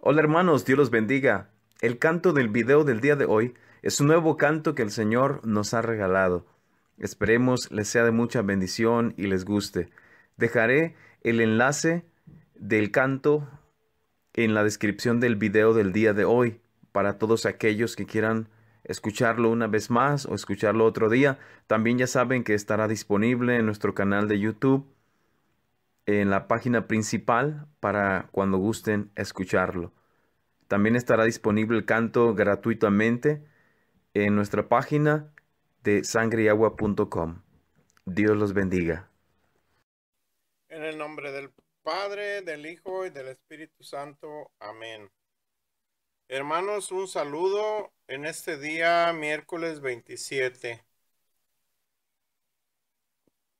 Hola hermanos, Dios los bendiga. El canto del video del día de hoy es un nuevo canto que el Señor nos ha regalado. Esperemos les sea de mucha bendición y les guste. Dejaré el enlace del canto en la descripción del video del día de hoy para todos aquellos que quieran escucharlo una vez más o escucharlo otro día. También ya saben que estará disponible en nuestro canal de YouTube en la página principal para cuando gusten escucharlo. También estará disponible el canto gratuitamente en nuestra página de sangreyagua.com Dios los bendiga. En el nombre del Padre, del Hijo y del Espíritu Santo. Amén. Hermanos, un saludo en este día, miércoles 27.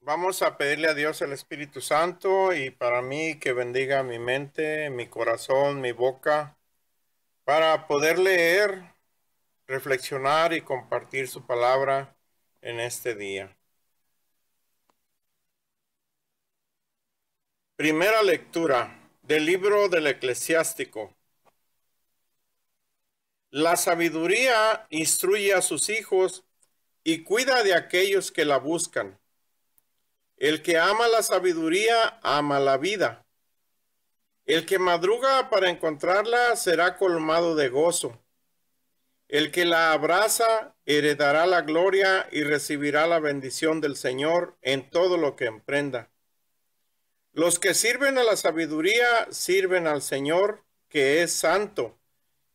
Vamos a pedirle a Dios el Espíritu Santo y para mí que bendiga mi mente, mi corazón, mi boca, para poder leer, reflexionar y compartir su palabra en este día. Primera lectura del libro del eclesiástico. La sabiduría instruye a sus hijos y cuida de aquellos que la buscan. El que ama la sabiduría, ama la vida. El que madruga para encontrarla será colmado de gozo. El que la abraza heredará la gloria y recibirá la bendición del Señor en todo lo que emprenda. Los que sirven a la sabiduría sirven al Señor, que es santo,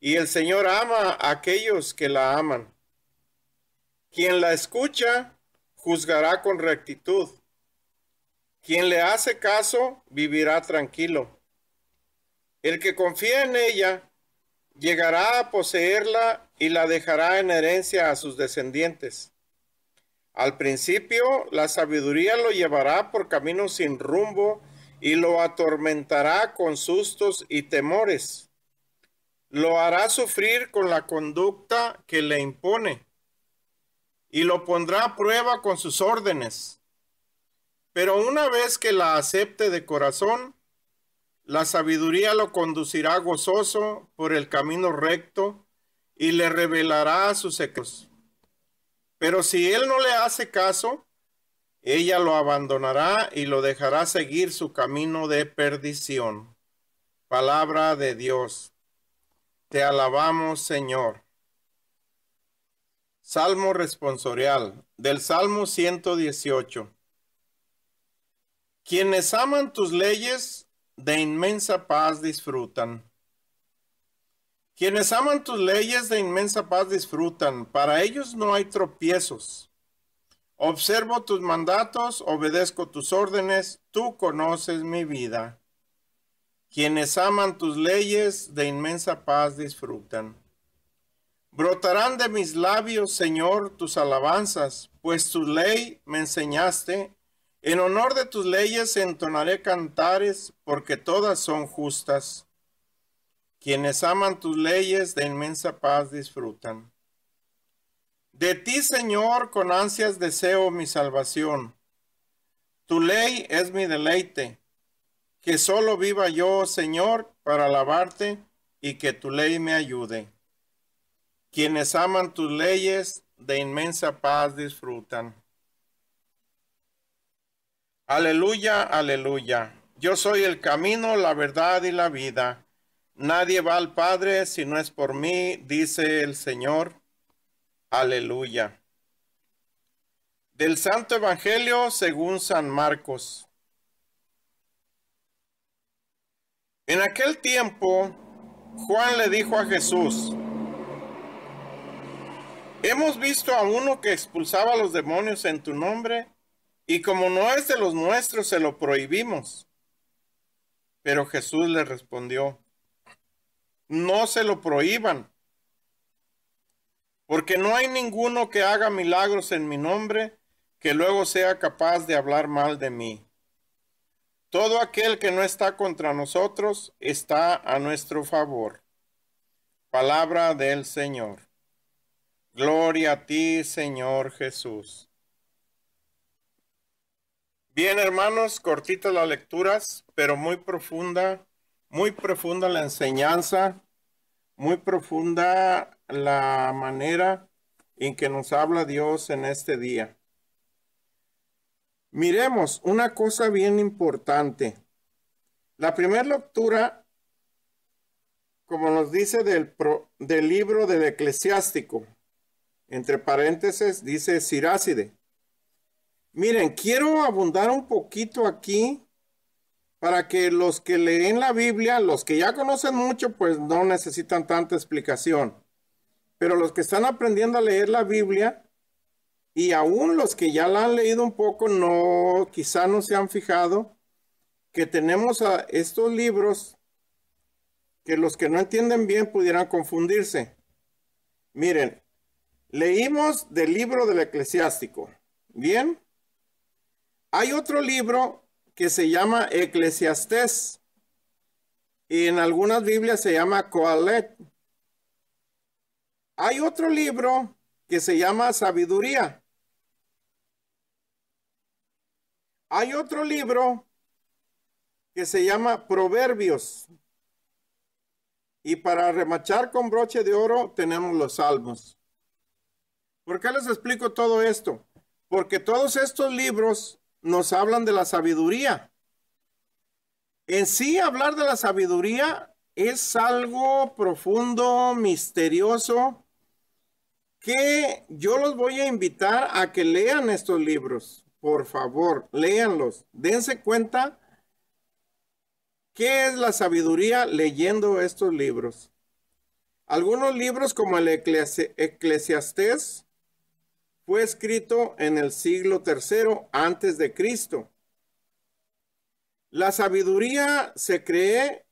y el Señor ama a aquellos que la aman. Quien la escucha juzgará con rectitud, quien le hace caso vivirá tranquilo. El que confía en ella llegará a poseerla y la dejará en herencia a sus descendientes. Al principio, la sabiduría lo llevará por caminos sin rumbo y lo atormentará con sustos y temores. Lo hará sufrir con la conducta que le impone y lo pondrá a prueba con sus órdenes. Pero una vez que la acepte de corazón, la sabiduría lo conducirá gozoso por el camino recto y le revelará sus secretos. Pero si él no le hace caso, ella lo abandonará y lo dejará seguir su camino de perdición. Palabra de Dios. Te alabamos, Señor. Salmo responsorial del Salmo 118. Quienes aman tus leyes de inmensa paz disfrutan. Quienes aman tus leyes de inmensa paz disfrutan. Para ellos no hay tropiezos. Observo tus mandatos, obedezco tus órdenes, tú conoces mi vida. Quienes aman tus leyes de inmensa paz disfrutan. Brotarán de mis labios, Señor, tus alabanzas, pues tu ley me enseñaste en honor de tus leyes entonaré cantares, porque todas son justas. Quienes aman tus leyes de inmensa paz disfrutan. De ti, Señor, con ansias deseo mi salvación. Tu ley es mi deleite. Que solo viva yo, Señor, para alabarte y que tu ley me ayude. Quienes aman tus leyes de inmensa paz disfrutan. Aleluya, aleluya. Yo soy el camino, la verdad y la vida. Nadie va al Padre si no es por mí, dice el Señor. Aleluya. Del Santo Evangelio según San Marcos. En aquel tiempo, Juan le dijo a Jesús, hemos visto a uno que expulsaba a los demonios en tu nombre y como no es de los nuestros, se lo prohibimos. Pero Jesús le respondió, no se lo prohíban, porque no hay ninguno que haga milagros en mi nombre que luego sea capaz de hablar mal de mí. Todo aquel que no está contra nosotros está a nuestro favor. Palabra del Señor. Gloria a ti, Señor Jesús. Bien, hermanos, cortitas las lecturas, pero muy profunda, muy profunda la enseñanza, muy profunda la manera en que nos habla Dios en este día. Miremos una cosa bien importante. La primera lectura, como nos dice del, del libro del eclesiástico, entre paréntesis dice Sirácide, Miren, quiero abundar un poquito aquí para que los que leen la Biblia, los que ya conocen mucho, pues no necesitan tanta explicación. Pero los que están aprendiendo a leer la Biblia y aún los que ya la han leído un poco, no, quizá no se han fijado que tenemos a estos libros que los que no entienden bien pudieran confundirse. Miren, leímos del libro del eclesiástico. Bien. Hay otro libro que se llama Eclesiastés. Y en algunas Biblias se llama Coalet. Hay otro libro que se llama Sabiduría. Hay otro libro que se llama Proverbios. Y para remachar con broche de oro tenemos los Salmos. ¿Por qué les explico todo esto? Porque todos estos libros nos hablan de la sabiduría. En sí, hablar de la sabiduría es algo profundo, misterioso, que yo los voy a invitar a que lean estos libros. Por favor, léanlos. Dense cuenta qué es la sabiduría leyendo estos libros. Algunos libros como el Eclesiastes. Eclesiastés fue escrito en el siglo III antes de Cristo. La sabiduría se cree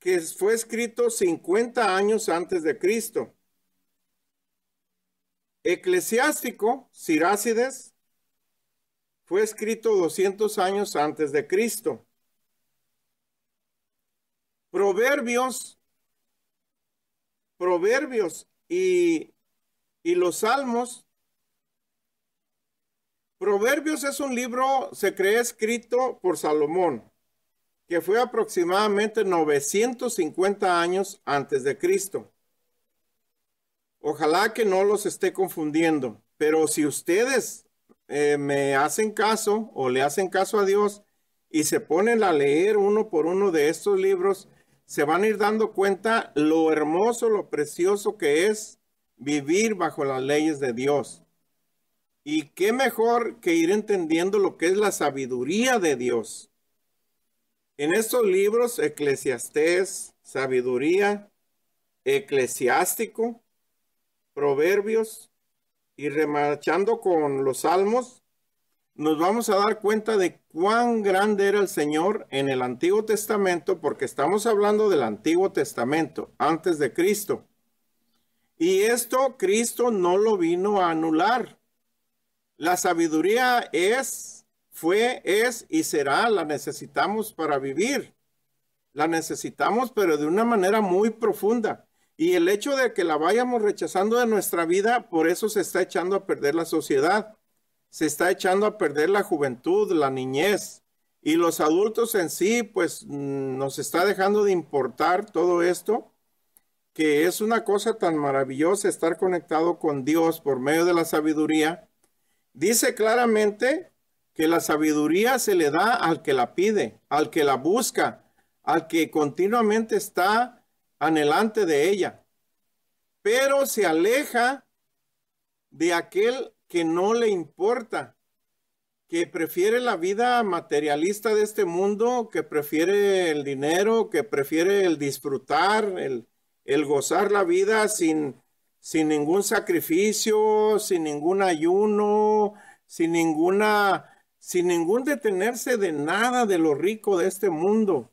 que fue escrito 50 años antes de Cristo. Eclesiástico, Sirácides, fue escrito 200 años antes de Cristo. Proverbios, Proverbios y y los salmos. Proverbios es un libro, se cree escrito por Salomón, que fue aproximadamente 950 años antes de Cristo. Ojalá que no los esté confundiendo, pero si ustedes eh, me hacen caso o le hacen caso a Dios y se ponen a leer uno por uno de estos libros, se van a ir dando cuenta lo hermoso, lo precioso que es vivir bajo las leyes de Dios. Y qué mejor que ir entendiendo lo que es la sabiduría de Dios. En estos libros, Eclesiastés, Sabiduría, Eclesiástico, Proverbios y remachando con los Salmos, nos vamos a dar cuenta de cuán grande era el Señor en el Antiguo Testamento, porque estamos hablando del Antiguo Testamento, antes de Cristo. Y esto Cristo no lo vino a anular. La sabiduría es, fue, es y será. La necesitamos para vivir. La necesitamos, pero de una manera muy profunda. Y el hecho de que la vayamos rechazando de nuestra vida, por eso se está echando a perder la sociedad. Se está echando a perder la juventud, la niñez. Y los adultos en sí, pues mm, nos está dejando de importar todo esto que es una cosa tan maravillosa estar conectado con Dios por medio de la sabiduría, dice claramente que la sabiduría se le da al que la pide, al que la busca, al que continuamente está anhelante de ella, pero se aleja de aquel que no le importa, que prefiere la vida materialista de este mundo, que prefiere el dinero, que prefiere el disfrutar, el, el gozar la vida sin, sin ningún sacrificio, sin ningún ayuno, sin ninguna, sin ningún detenerse de nada de lo rico de este mundo.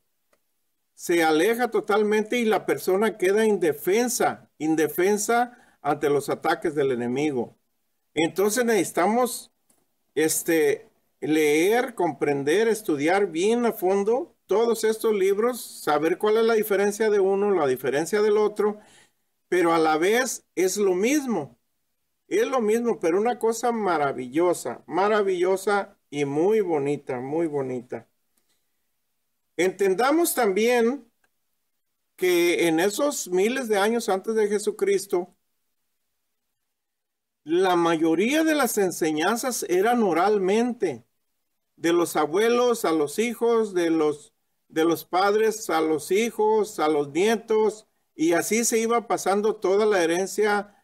Se aleja totalmente y la persona queda indefensa, indefensa ante los ataques del enemigo. Entonces necesitamos este, leer, comprender, estudiar bien a fondo todos estos libros, saber cuál es la diferencia de uno, la diferencia del otro, pero a la vez es lo mismo. Es lo mismo, pero una cosa maravillosa, maravillosa y muy bonita, muy bonita. Entendamos también que en esos miles de años antes de Jesucristo, la mayoría de las enseñanzas eran oralmente, de los abuelos a los hijos, de los de los padres a los hijos, a los nietos, y así se iba pasando toda la herencia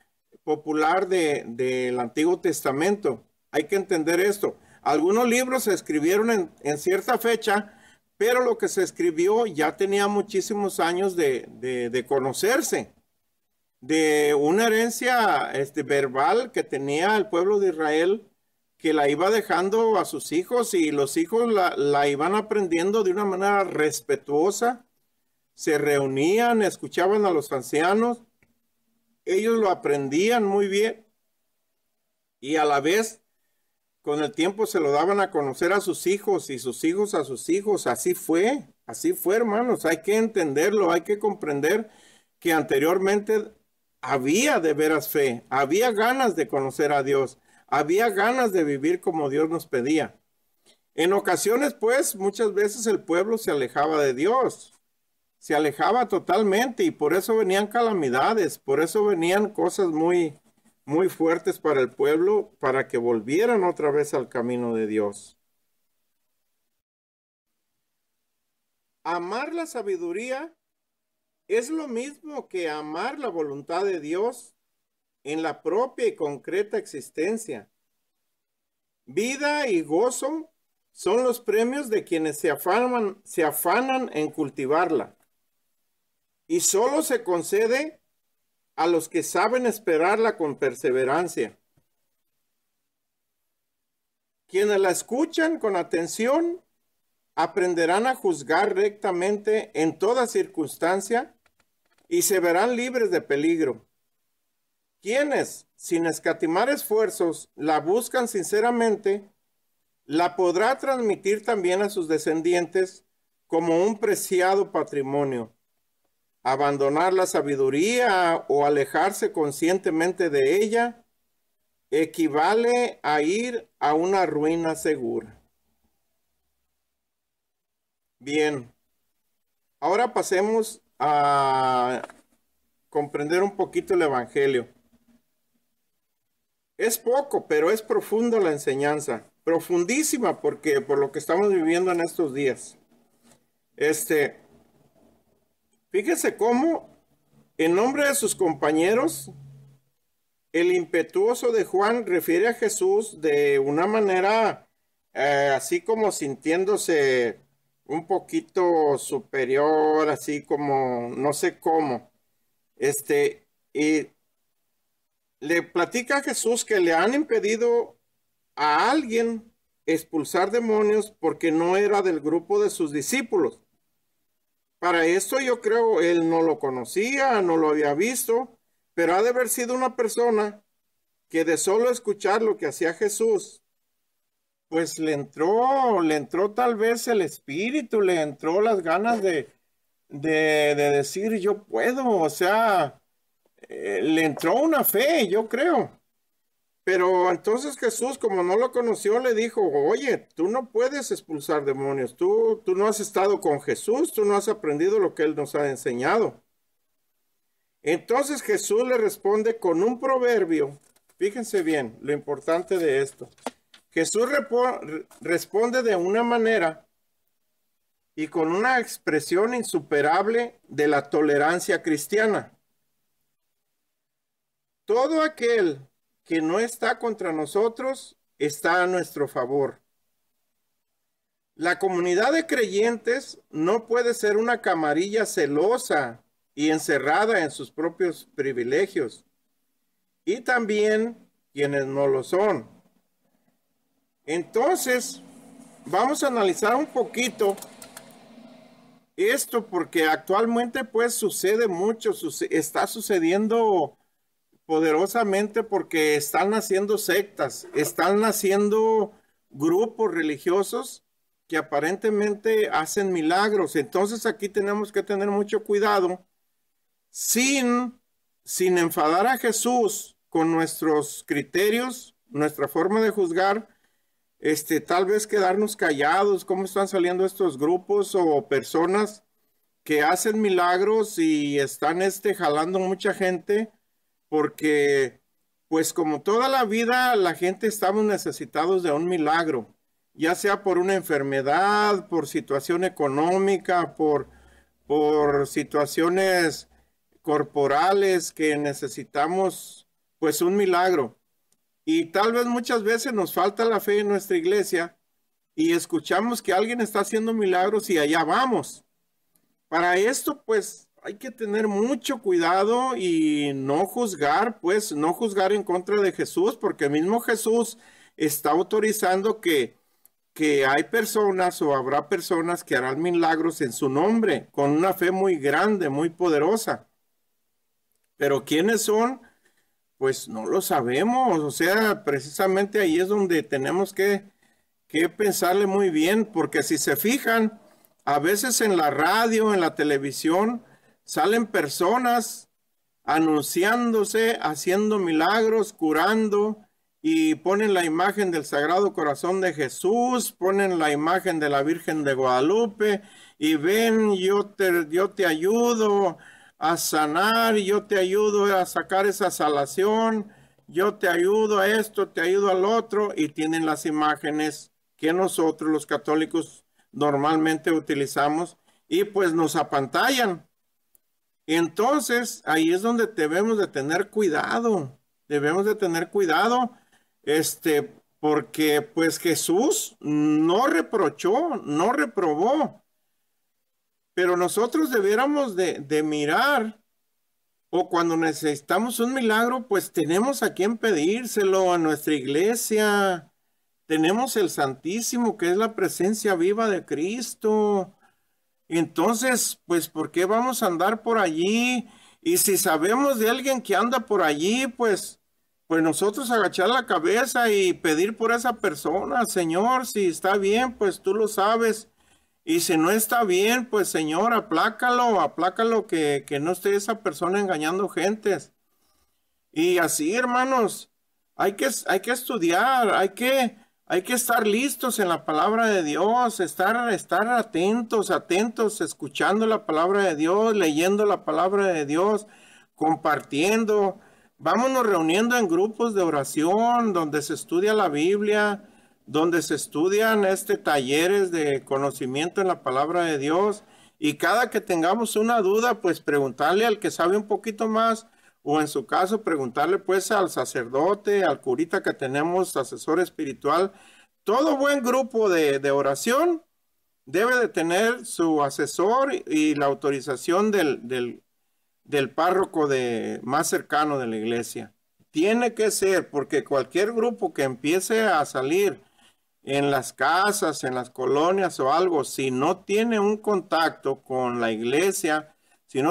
popular del Antiguo Testamento. Hay que entender esto. Algunos libros se escribieron en, cierta fecha, pero lo que se escribió ya tenía muchísimos años de, de conocerse, de una herencia este, verbal que tenía el pueblo de Israel que la iba dejando a sus hijos y los hijos la, iban aprendiendo de una manera respetuosa. Se reunían, escuchaban a los ancianos, ellos lo aprendían muy bien y a la vez con el tiempo se lo daban a conocer a sus hijos y sus hijos a sus hijos. Así fue, así fue, hermanos. Hay que entenderlo, hay que comprender que anteriormente había de veras fe, había ganas de conocer a Dios, había ganas de vivir como Dios nos pedía. En ocasiones, pues, muchas veces el pueblo se alejaba de Dios, se alejaba totalmente y por eso venían calamidades, por eso venían cosas muy, muy fuertes para el pueblo, para que volvieran otra vez al camino de Dios. Amar la sabiduría es lo mismo que amar la voluntad de Dios en la propia y concreta existencia. Vida y gozo son los premios de quienes se afanan, se afanan en cultivarla. Y solo se concede a los que saben esperarla con perseverancia. Quienes la escuchan con atención aprenderán a juzgar rectamente en toda circunstancia y se verán libres de peligro quienes, sin escatimar esfuerzos, la buscan sinceramente, la podrá transmitir también a sus descendientes como un preciado patrimonio. Abandonar la sabiduría o alejarse conscientemente de ella equivale a ir a una ruina segura. Bien, ahora pasemos a comprender un poquito el Evangelio. Es poco, pero es profunda la enseñanza, profundísima porque por lo que estamos viviendo en estos días. Este, fíjese cómo en nombre de sus compañeros el impetuoso de Juan refiere a Jesús de una manera eh, así como sintiéndose un poquito superior, así como no sé cómo. Este, y le platica a Jesús que le han impedido a alguien expulsar demonios porque no era del grupo de sus discípulos. Para eso yo creo él no lo conocía, no lo había visto, pero ha de haber sido una persona que de solo escuchar lo que hacía Jesús, pues le entró, le entró tal vez el espíritu, le entró las ganas de, de, de decir yo puedo, o sea, eh, le entró una fe, yo creo. Pero entonces Jesús, como no lo conoció, le dijo, oye, tú no puedes expulsar demonios, tú, tú no has estado con Jesús, tú no has aprendido lo que Él nos ha enseñado. Entonces Jesús le responde con un proverbio. Fíjense bien lo importante de esto. Jesús responde de una manera y con una expresión insuperable de la tolerancia cristiana todo aquel que no está contra nosotros está a nuestro favor. La comunidad de creyentes no puede ser una camarilla celosa y encerrada en sus propios privilegios, y también quienes no lo son. Entonces, vamos a analizar un poquito esto porque actualmente pues sucede mucho, está sucediendo poderosamente porque están naciendo sectas, están naciendo grupos religiosos que aparentemente hacen milagros. Entonces aquí tenemos que tener mucho cuidado sin, sin enfadar a Jesús con nuestros criterios, nuestra forma de juzgar, este, tal vez quedarnos callados, cómo están saliendo estos grupos o personas que hacen milagros y están este, jalando mucha gente porque pues como toda la vida la gente estamos necesitados de un milagro, ya sea por una enfermedad, por situación económica, por, por situaciones corporales que necesitamos pues un milagro. Y tal vez muchas veces nos falta la fe en nuestra iglesia y escuchamos que alguien está haciendo milagros y allá vamos. Para esto pues hay que tener mucho cuidado y no juzgar, pues no juzgar en contra de Jesús, porque mismo Jesús está autorizando que, que hay personas o habrá personas que harán milagros en su nombre, con una fe muy grande, muy poderosa. Pero ¿quiénes son? Pues no lo sabemos. O sea, precisamente ahí es donde tenemos que, que pensarle muy bien, porque si se fijan, a veces en la radio, en la televisión, Salen personas anunciándose, haciendo milagros, curando, y ponen la imagen del Sagrado Corazón de Jesús, ponen la imagen de la Virgen de Guadalupe y ven, yo te, yo te ayudo a sanar, yo te ayudo a sacar esa salación, yo te ayudo a esto, te ayudo al otro y tienen las imágenes que nosotros los católicos normalmente utilizamos y pues nos apantallan. Entonces, ahí es donde debemos de tener cuidado, debemos de tener cuidado, este, porque pues Jesús no reprochó, no reprobó, pero nosotros debiéramos de, de mirar o cuando necesitamos un milagro, pues tenemos a quien pedírselo, a nuestra iglesia. Tenemos el Santísimo, que es la presencia viva de Cristo. Entonces, pues, ¿por qué vamos a andar por allí? Y si sabemos de alguien que anda por allí, pues, pues nosotros agachar la cabeza y pedir por esa persona, Señor, si está bien, pues tú lo sabes. Y si no está bien, pues Señor, aplácalo, aplácalo que, que no esté esa persona engañando gentes. Y así, hermanos, hay que, hay que estudiar, hay que, hay que estar listos en la palabra de Dios, estar, estar atentos, atentos, escuchando la palabra de Dios, leyendo la palabra de Dios, compartiendo. Vámonos reuniendo en grupos de oración donde se estudia la Biblia, donde se estudian este talleres de conocimiento en la palabra de Dios. Y cada que tengamos una duda, pues preguntarle al que sabe un poquito más o en su caso preguntarle pues al sacerdote, al curita que tenemos, asesor espiritual, todo buen grupo de, oración debe de tener su asesor y la autorización del, del, párroco de, más cercano de la iglesia. Tiene que ser, porque cualquier grupo que empiece a salir en las casas, en las colonias o algo, si no tiene un contacto con la iglesia,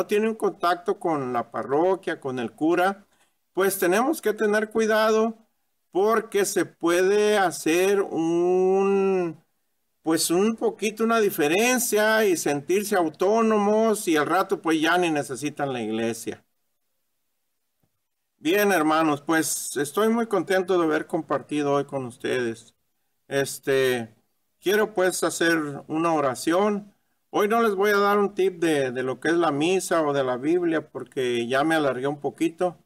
si no un contacto con la parroquia, con el cura, pues tenemos que tener cuidado porque se puede hacer un, pues un poquito una diferencia y sentirse autónomos y al rato pues ya ni necesitan la iglesia. Bien, hermanos, pues estoy muy contento de haber compartido hoy con ustedes. Este, quiero pues hacer una oración Hoy no les voy a dar un tip de, lo que es la misa o de la Biblia porque ya me alargué un poquito,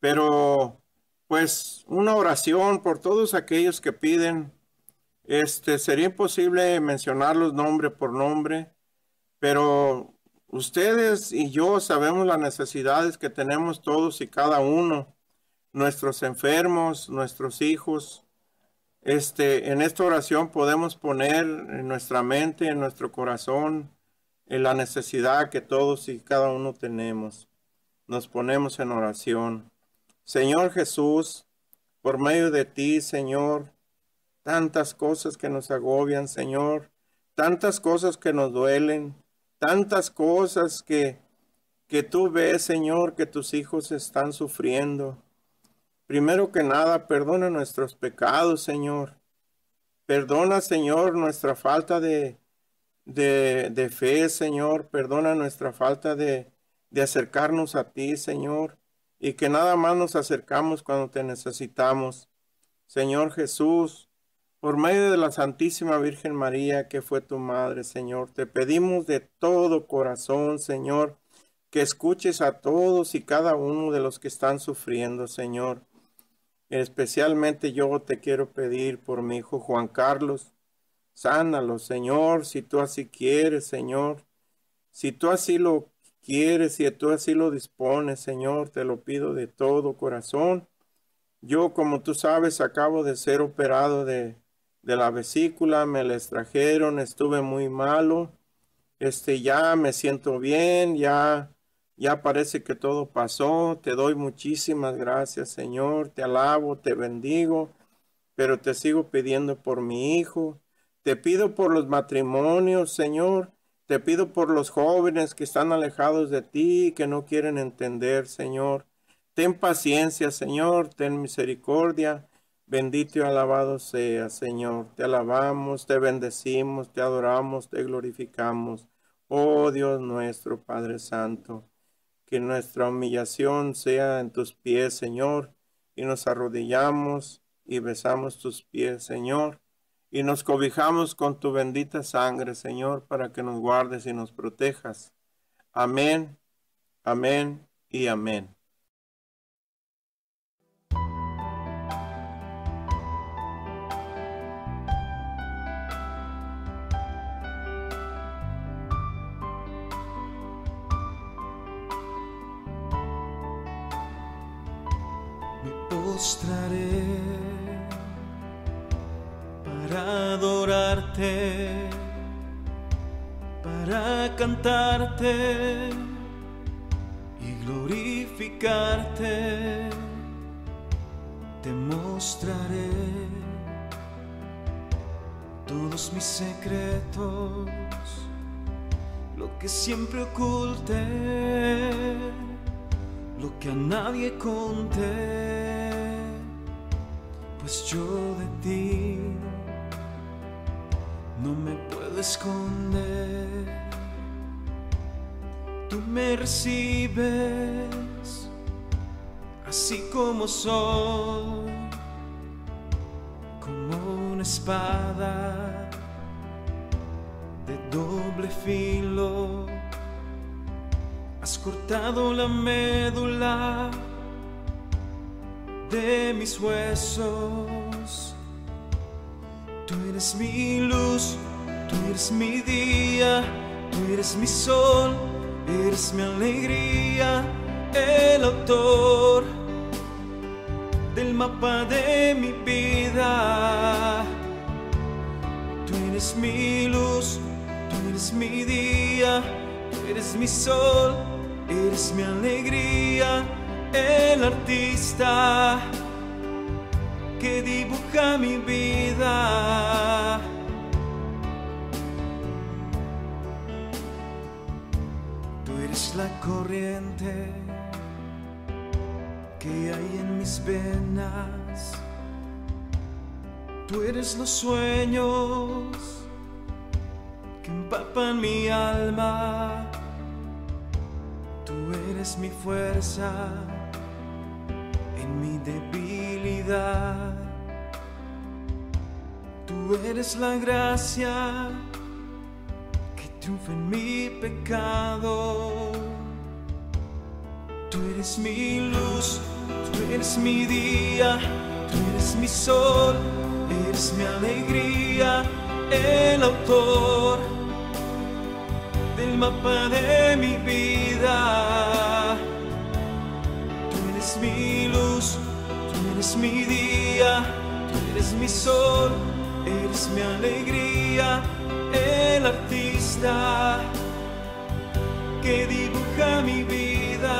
pero pues una oración por todos aquellos que piden. Este, sería imposible mencionarlos nombre por nombre, pero ustedes y yo sabemos las necesidades que tenemos todos y cada uno, nuestros enfermos, nuestros hijos, este, en esta oración podemos poner en nuestra mente, en nuestro corazón, la necesidad que todos y cada uno tenemos. Nos ponemos en oración. Señor Jesús, por medio de ti, Señor, tantas cosas que nos agobian, Señor, tantas cosas que nos duelen, tantas cosas que, que tú ves, Señor, que tus hijos están sufriendo. Primero que nada, perdona nuestros pecados, Señor. Perdona, Señor, nuestra falta de, fe, Señor. Perdona nuestra falta de, de acercarnos a ti, Señor. Y que nada más nos acercamos cuando te necesitamos. Señor Jesús, por medio de la Santísima Virgen María, que fue tu madre, Señor, te pedimos de todo corazón, Señor, que escuches a todos y cada uno de los que están sufriendo, Señor. Especialmente yo te quiero pedir por mi hijo Juan Carlos. Sánalo, Señor, si tú así quieres, Señor. Si tú así lo quieres, si tú así lo dispones, Señor, te lo pido de todo corazón. Yo, como tú sabes, acabo de ser operado de, la vesícula, me la extrajeron, estuve muy malo. Este, ya me siento bien, ya ya parece que todo pasó. Te doy muchísimas gracias, Señor. Te alabo, te bendigo. Pero te sigo pidiendo por mi hijo. Te pido por los matrimonios, Señor. Te pido por los jóvenes que están alejados de ti y que no quieren entender, Señor. Ten paciencia, Señor. Ten misericordia. Bendito y alabado sea, Señor. Te alabamos, te bendecimos, te adoramos, te glorificamos. Oh Dios nuestro Padre Santo que nuestra humillación sea en tus pies, Señor, y nos arrodillamos y besamos tus pies, Señor, y nos cobijamos con tu bendita sangre, Señor, para que nos guardes y nos protejas. Amén, amén y amén. mostraré para adorarte, para cantarte y glorificarte. Te mostraré todos mis secretos, lo que siempre oculté, lo que a nadie conté pues yo de ti no me puedo esconder. Tú me recibes así como soy, como una espada de doble filo. Has cortado la médula de mis huesos. Tú eres mi luz, tú eres mi día, tú eres mi sol, eres mi alegría, el autor del mapa de mi vida. Tú eres mi luz, tú eres mi día, tú eres mi sol, eres mi alegría el artista que dibuja mi vida. Tú eres la corriente que hay en mis venas. Tú eres los sueños que empapan mi alma. Tú eres mi fuerza mi debilidad. Tú eres la gracia que triunfa en mi pecado. Tú eres mi luz, tú eres mi día, tú eres mi sol, eres mi alegría, el autor del mapa de mi vida. Tú eres mi mi día, tú eres mi sol, eres mi alegría, el artista que dibuja mi vida.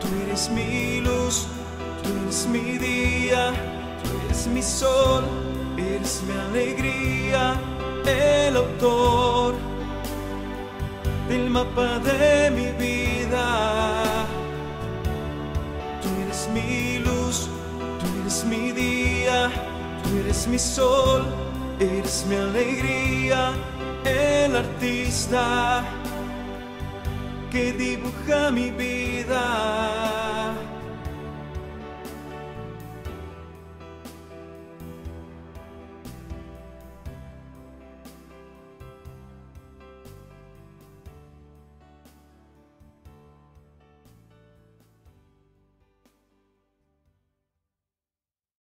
Tú eres mi luz, tú eres mi día, tú eres mi sol, eres mi alegría, el autor del mapa de mi vida mi luz, tú eres mi día, tú eres mi sol, eres mi alegría, el artista que dibuja mi vida.